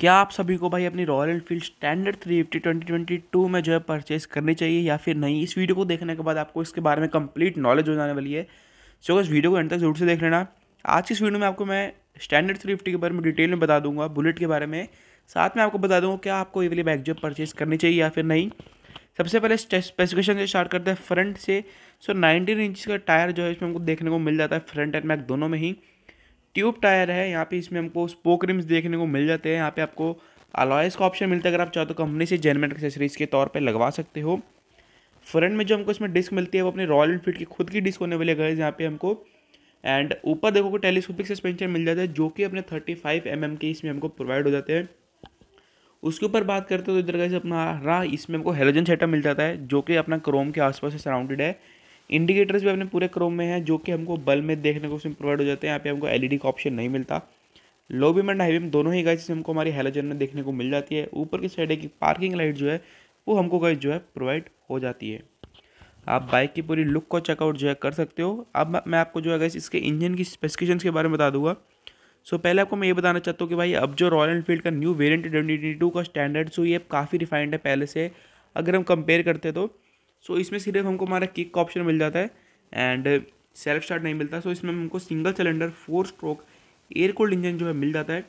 क्या आप सभी को भाई अपनी Royal Enfield standard three fifty twenty twenty two में जो है परचेज करनी चाहिए या फिर नहीं इस वीडियो को देखने के बाद आपको इसके बारे में कंप्लीट नॉलेज हो जाने वाली है सो इस वीडियो को एंड तक जरूर से देख लेना आज की इस वीडियो में आपको मैं स्टैंडर्ड थ्री फिफ्टी के बारे में डिटेल में बता दूंगा बुलेट के बारे में साथ में आपको बता दूंगा क्या आपको ये वाली बैग जो परचेज़ करनी चाहिए या फिर नहीं सबसे पहले स्पेसिफिकेशन से स्टार्ट करते हैं फ्रंट से सो नाइनटीन इंच का टायर जो है इसमें हमको देखने को मिल जाता है फ्रंट एंड बैक दोनों में ही ट्यूब टायर है यहाँ पे इसमें हमको स्पोक रिम्स देखने को मिल जाते हैं यहाँ पे आपको अलॉयस का ऑप्शन मिलता है अगर आप चाहो तो कंपनी से जेनमेट एक्सेसरीज के तौर पे लगवा सकते हो फ्रंट में जो हमको इसमें डिस्क मिलती है वो अपने रॉयल इनफील्ड की खुद की डिस्क होने वाले गए यहाँ पे हमको एंड ऊपर देखो टेलीस्कोपिक सस्पेंशन मिल जाता है जो कि अपने थर्टी फाइव एम एम के इसमें हमको प्रोवाइड हो जाते हैं उसके ऊपर बात करते हो तो इधर गए अपना रहा इसमें हमको हेलोजन सेटअप मिल जाता है जो कि अपना क्रोम के आसपास से सराउंडेड है इंडिकेटर्स भी अपने पूरे क्रोम में हैं जो कि हमको बल्ब में देखने को उसमें प्रोवाइड हो जाते हैं यहाँ पे हमको एलईडी e का ऑप्शन नहीं मिलता low beam and high beam दोनों ही गाइस हमको हमारी हेलोजन में देखने को मिल जाती है ऊपर की साइड है कि पार्किंग लाइट जो है वो हमको गाइस जो है प्रोवाइड हो जाती है आप बाइक की पूरी लुक को चेकआउट जो है कर सकते हो अब मैं आपको जो है गाइस इसके इंजन की स्पेसिफिकेशन के बारे में बता दूंगा सो पहले आपको मैं ये बताना चाहता हूँ कि भाई अब जो रॉयल एनफील्ड का न्यू वेरियंट ट्वेंटी का स्टैंडर्ड सो ये काफ़ी रिफाइंड है पहले से अगर हम कंपेयर करते तो सो so, इसमें सिर्फ हमको हमारा किक का ऑप्शन मिल जाता है एंड सेल्फ स्टार्ट नहीं मिलता सो so, इसमें हमको single cylinder four stroke air cooled engine जो है मिल जाता है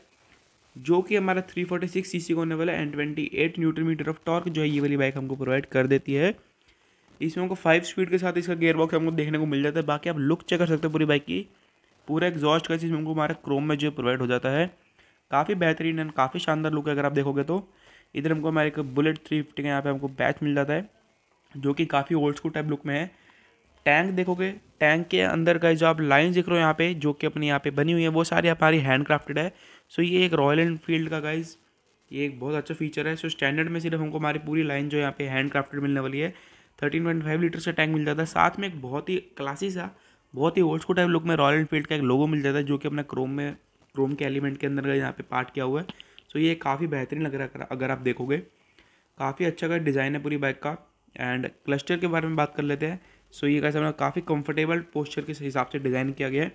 जो कि हमारा 346 सी को होने वाला है and twenty newton metre of torque जो है ये वाली बाइक हमको प्रोवाइड कर देती है इसमें हमको फाइव स्पीड के साथ इसका गेयर बॉक्स हमको देखने को मिल जाता है बाकी आप लुक चेक कर सकते हो पूरी बाइक की पूरा एग्जॉस्ट का चीज़ हमको हमारा क्रोम में जो प्रोवाइड हो जाता है काफ़ी बेहतरीन एंड काफ़ी शानदार लुक है अगर आप देखोगे तो इधर हमको हमारे एक बुलेट थ्री फिफ्टी का यहाँ पे हमको बैच मिल जाता है जो कि काफ़ी ओल्ड स्कूल टाइप लुक में है टैंक देखोगे टैंक के अंदर का जो आप लाइन देख रहे हो यहाँ पे जो कि अपने यहाँ पे बनी हुई है वो सारी हमारी हैंड क्राफ्टेड है सो ये एक रॉयल एनफील्ड का गाइज ये एक बहुत अच्छा फीचर है सो स्टैंडर्ड में सिर्फ हमको हमारी पूरी लाइन जो यहाँ पे हैंड क्राफ्टेड मिलने वाली है थर्टीन पॉइंट फाइव लीटर का टैंक मिल जाता है साथ में एक बहुत ही क्लासी सा बहुत ही ओल्ड स्कूल टाइप लुक में रॉयल एनफील्ड का एक लोगो मिल जाता है जो कि अपना क्रोम में क्रोम के एलिमेंट के अंदर यहाँ पे पार्ट किया हुआ है सो ये काफ़ी बेहतरीन लग रहा है अगर आप देखोगे काफ़ी अच्छा का डिज़ाइन है पूरी बाइक का एंड क्लस्टर के बारे में बात कर लेते हैं सो ये कैसे अपना काफ़ी कंफर्टेबल पोस्चर के हिसाब से डिज़ाइन किया गया है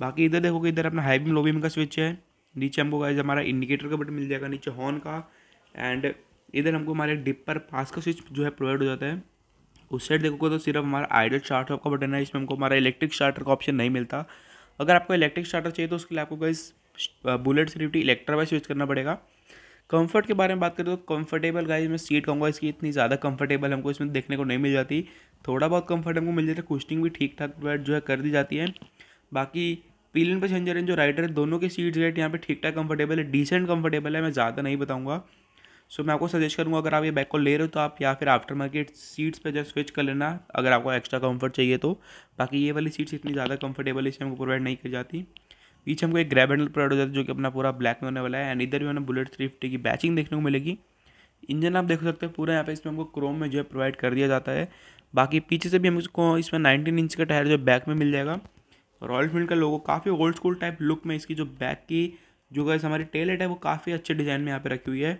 बाकी इधर देखोगे इधर अपना हाई बीम लो बीम का स्विच है नीचे हमको गाइज हमारा इंडिकेटर का बटन मिल जाएगा नीचे हॉर्न का एंड इधर हमको हमारे डिपर पास का स्विच जो है प्रोवाइड हो जाता है उस साइड देखोगे तो सिर्फ हमारा आइडल चार्टर का बटन है इसमें हमको हमारा इलेक्ट्रिक स्टार्टर का ऑप्शन नहीं मिलता अगर आपको इलेक्ट्रिक स्टार्टर चाहिए तो उसके लिए आपको गाइज बुलेट सिर्फ इलेक्ट्रा वाइज स्विच करना पड़ेगा कंफर्ट के बारे में बात करें तो कंफर्टेबल गाइस मैं सीट कहूँगा इसकी इतनी ज़्यादा कंफर्टेबल हमको इसमें देखने को नहीं मिल जाती थोड़ा बहुत कंफर्ट हमको मिल जाता है कुश्टिंग भी ठीक ठाक जो है कर दी जाती है बाकी पीलन पैसेंजर एंड जो राइडर है दोनों के सीट्स रेट यहाँ पे ठीक ठाक कंफर्टेबल है डिसेंट कंफर्टेबल है मैं ज़्यादा नहीं बताऊँगा सो मैं आपको सजेस्ट करूँगा अगर आप ये बैग को ले रहे हो तो आप या फिर आफ्टर मार्केट सीट्स पर जब स्विच कर लेना अगर आपको एक्स्ट्रा कम्फर्ट चाहिए तो बाकी ये वाली सीट्स इतनी ज़्यादा कम्फर्टेबल इसमें हमको प्रोवाइड नहीं की जाती पीछे हमको एक ग्रैब हैंडल प्रोवाइड हो जाता है जो कि अपना पूरा ब्लैक में होने वाला है एंड इधर भी हमें बुलेट थ्री फिफ्टी की बैचिंग देखने को मिलेगी इंजन आप देख सकते हैं पूरा यहाँ पे इसमें हमको क्रोम में जो है प्रोवाइड कर दिया जाता है बाकी पीछे से भी हमको इसमें नाइनटीन इंच का टायर जो बैक में मिल जाएगा रॉयल फील्ड का लोगो काफ़ी ओल्ड स्कूल टाइप लुक में इसकी जो बैक की जो गैस हमारी टेलेट है वो काफ़ी अच्छे डिज़ाइन में यहाँ पे रखी हुई है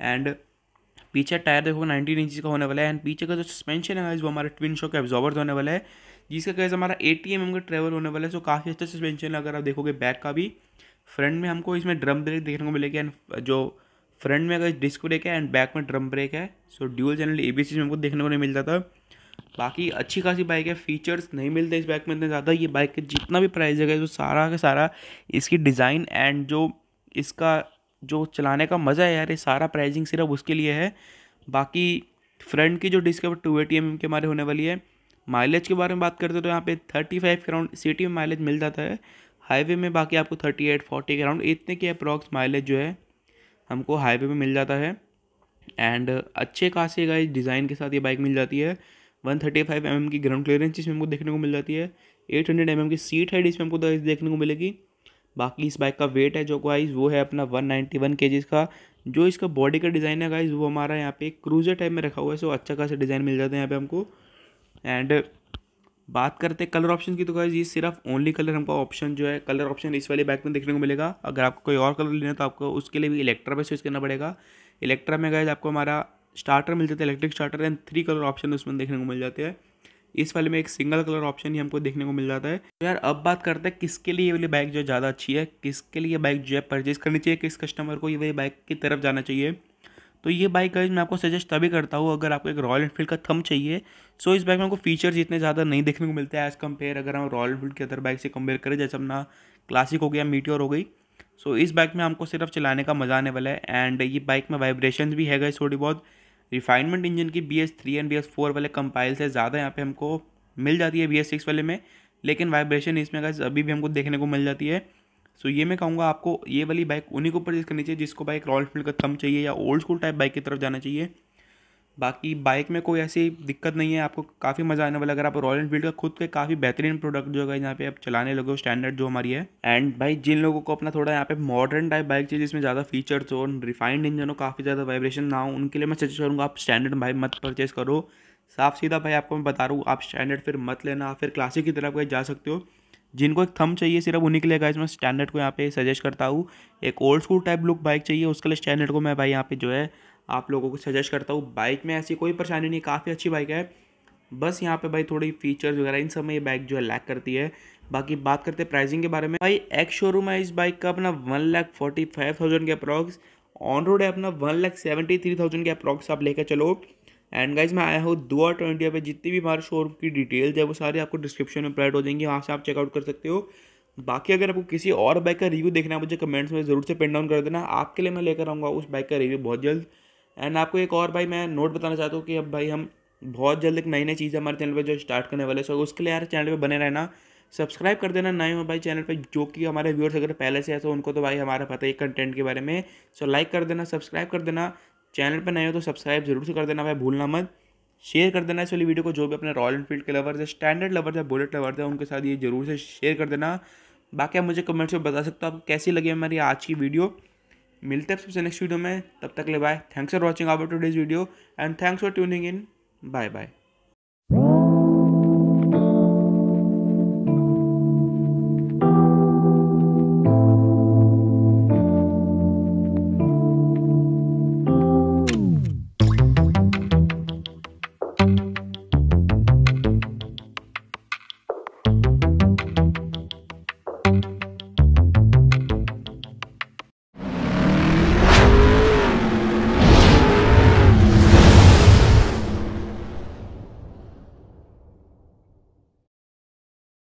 एंड पीछे टायर देखो नाइनटीन इंच का होने वाला है एंड पीछे का जो सस्पेंशन है वो हमारे ट्विन शॉक एब्जॉर्बर होने वाला है जिसका कैसे हमारा ए टी एम का ट्रेवल होने वाला है सो काफ़ी अच्छा सस्पेंशन है अगर आप देखोगे बैक का भी फ्रंट में हमको इसमें ड्रम ब्रेक देखने को मिलेगा एंड जो फ्रंट में अगर डिस्क ब्रेक है एंड बैक में ड्रम ब्रेक है so dual channel A B C में हमको देखने को नहीं मिलता था बाकी अच्छी खासी बाइक है फीचर्स नहीं मिलते इस बाइक में इतने ज़्यादा ये बाइक का जितना भी प्राइस है जो सारा का सारा इसकी डिज़ाइन एंड जो इसका जो चलाने का मज़ा है यार ये सारा प्राइजिंग सिर्फ उसके लिए है बाकी फ्रंट की जो डिस्क है वो टू एटी एम के हमारे होने वाली है माइलेज के बारे में बात करते हैं तो यहाँ पे थर्टी फाइव के अराउंड सिटी में माइलेज मिल जाता है हाईवे में बाकी आपको थर्टी एट फोर्टी के अराउंड इतने की अप्रॉक्स माइलेज जो है हमको हाईवे में मिल जाता है एंड अच्छे खासे का डिज़ाइन के साथ ये बाइक मिल जाती है one thirty five M M की ग्राउंड क्लियरेंस इसमें हमको देखने को मिल जाती है एट हंड्रेड एम एम की सीट है इसमें हमको देखने को मिलेगी बाकी इस बाइक का वेट है जो गाइस वो है अपना वन नाइन्टी वन के का जो इसका बॉडी का डिज़ाइन है गाइस वो हमारा यहाँ पे क्रूजर टाइप में रखा हुआ है सो अच्छा खासा डिज़ाइन मिल जाता है यहाँ पे हमको एंड uh, बात करते हैं कलर ऑप्शन की तो गाइज ये सिर्फ ओनली कलर हमको ऑप्शन जो है कलर ऑप्शन इस वाले बैग में देखने को मिलेगा अगर आपको कोई और कलर लेना है तो आपको उसके लिए भी इलेक्ट्रा पर स्विच करना पड़ेगा इलेक्ट्रा में गाइज आपको हमारा स्टार्टर मिल जाता है electric starter and three colour option उसमें देखने को मिल जाते हैं इस वाले में एक सिंगल कलर ऑप्शन ही हमको देखने को मिल जाता है तो यार अब बात करते हैं किसके लिए ये वाली बाइक जो ज़्यादा अच्छी है किसके लिए बाइक जो है परचेज करनी चाहिए किस कस्टमर को ये वाली बाइक की तरफ जाना चाहिए तो ये बाइक गाइज मैं आपको सजेस्ट तभी करता हूँ अगर आपको एक रॉयल इनफील्ड का थम चाहिए सो इस बाइक में आपको फीचर्स इतने ज़्यादा नहीं देखने को मिलते हैं एज़ कम्पेयर अगर हम रॉयल इनफील्ड की अदर बाइक से कंपेयर करें जैसे अपना क्लासिक हो गया मीटियोर हो गई सो इस बाइक में हमको सिर्फ चलाने का मज़ा आने वाला है एंड ये बाइक में वाइब्रेशन भी है गई थोड़ी बहुत रिफाइनमेंट इंजन की B S three and B S four वाले कंपाइल से ज़्यादा यहाँ पे हमको मिल जाती है बी एस सिक्स वाले में लेकिन वाइब्रेशन इसमें गाइज अभी भी हमको देखने को मिल जाती है सो ये मैं कहूँगा आपको ये वाली बाइक उन्हीं को परचेज करनी चाहिए जिसको बाइक रॉयल फील्ड का थम चाहिए या ओल्ड स्कूल टाइप बाइक की तरफ जाना चाहिए बाकी बाइक में कोई ऐसी दिक्कत नहीं है आपको काफ़ी मज़ा आने वाला अगर आप रॉयल एनफील्ड का खुद के काफ़ी बेहतरीन प्रोडक्ट जो है यहाँ पे आप चलाने लगे हो स्टैंडर्ड जो हमारी है एंड भाई जिन लोगों को अपना थोड़ा यहाँ पे मॉडर्न टाइप बाइक चाहिए जिसमें ज़्यादा फीचर्स हो रिफाइंड इंजन हो काफ़ी ज़्यादा वाइब्रेशन ना हो उनके लिए मैं सजेस्ट करूँगा आप स्टैंडर्ड बाइक मत परचेज करो साफ सीधा भाई आपको मैं बता रहा हूँ आप स्टैंडर्ड फिर मत लेना आप फिर क्लासिक की तरफ जा सकते हो जिनको एक थम चाहिए सिर्फ उन्हीं के लिए गाइज मैं स्टैंडर्ड को यहाँ पे सजेस्ट करता हूँ एक old school type look bike चाहिए उसके लिए स्टैंडर्ड को मैं भाई यहाँ पे जो है आप लोगों को सजेस्ट करता हूँ बाइक में ऐसी कोई परेशानी नहीं काफ़ी अच्छी बाइक है बस यहाँ पे भाई थोड़ी फीचर्स वगैरह इन सब में ये बाइक जो है लैक करती है बाकी बात करते हैं प्राइसिंग के बारे में भाई एक्स शोरूम है इस बाइक का अपना one lakh forty five thousand के अप्रॉक्स ऑन रोड है अपना one lakh seventy three thousand के अप्रॉक्स आप लेकर चलो एंड गाइज मैं आया हूँ दुआ इंडिया पर जितनी भी हमारे शोरूम की डिटेल्स है वो सारी आपको डिस्क्रिप्शन में प्रोवाइड हो जाएंगी वहाँ से आप चेकआउट कर सकते हो बाकी अगर आपको किसी और बाइक का रिव्यू देखना है मुझे कमेंट्स में ज़रूर से पेन डाउन कर देना आपके लिए मैं लेकर आऊँगा उस बाइक का रिव्यू बहुत जल्द एंड आपको एक और भाई मैं नोट बताना चाहता हूँ कि अब भाई हम बहुत जल्द एक नई नई चीज़ हमारे चैनल पर जो स्टार्ट करने वाले सो उसके लिए यार चैनल पर बने रहना सब्सक्राइब कर देना नए हो भाई चैनल पर जो कि हमारे व्यूअर्स अगर पहले से है तो उनको तो भाई हमारा पता ही कंटेंट के बारे में सो लाइक कर देना सब्सक्राइब कर देना चैनल पर नए हो तो सब्सक्राइब जरूर से कर देना भाई भूलना मत शेयर कर देना इस वाली वीडियो को जो भी अपने रॉयल एनफील्ड के लवर्स है स्टैंडर्ड लवर्स है बुलेट लवर्स है उनके साथ ये जरूर से शेयर कर देना बाकी आप मुझे कमेंट्स में बता सकते हो आपको कैसी लगी हमारी आज की वीडियो मिलते हैं सबसे नेक्स्ट वीडियो में तब तक ले bye thanks for watching our today's video and thanks for tuning in bye bye